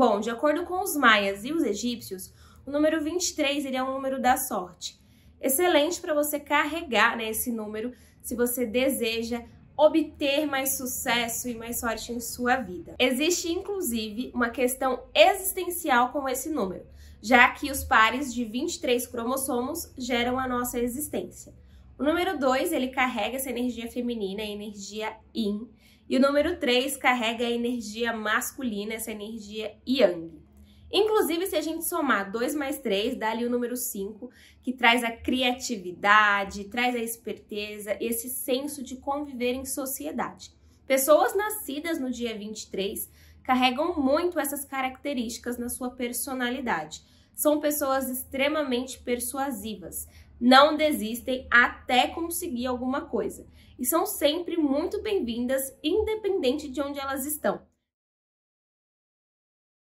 Bom, de acordo com os maias e os egípcios, o número 23 ele é um número da sorte. Excelente para você carregar né, esse número se você deseja obter mais sucesso e mais sorte em sua vida. Existe inclusive uma questão existencial com esse número, já que os pares de 23 cromossomos geram a nossa existência. O número 2, ele carrega essa energia feminina, a energia yin. E o número 3 carrega a energia masculina, essa energia yang. Inclusive, se a gente somar 2 mais 3, dá ali o número 5, que traz a criatividade, traz a esperteza, esse senso de conviver em sociedade. Pessoas nascidas no dia 23 carregam muito essas características na sua personalidade são pessoas extremamente persuasivas, não desistem até conseguir alguma coisa e são sempre muito bem-vindas, independente de onde elas estão.